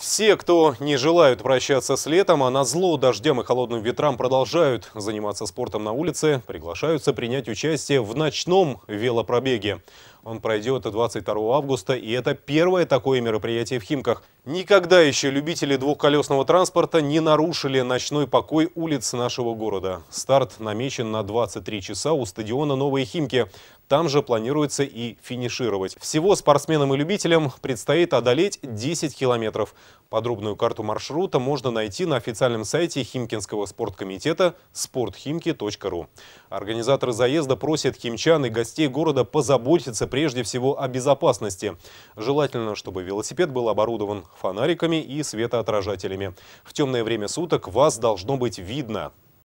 Все, кто не желают прощаться с летом, а на зло дождем и холодным ветрам продолжают заниматься спортом на улице, приглашаются принять участие в ночном велопробеге. Он пройдет 22 августа, и это первое такое мероприятие в Химках. Никогда еще любители двухколесного транспорта не нарушили ночной покой улиц нашего города. Старт намечен на 23 часа у стадиона «Новые Химки». Там же планируется и финишировать. Всего спортсменам и любителям предстоит одолеть 10 километров. Подробную карту маршрута можно найти на официальном сайте Химкинского спорткомитета sporthimki.ru. Организаторы заезда просят химчан и гостей города позаботиться прежде всего о безопасности. Желательно, чтобы велосипед был оборудован фонариками и светоотражателями. В темное время суток вас должно быть видно.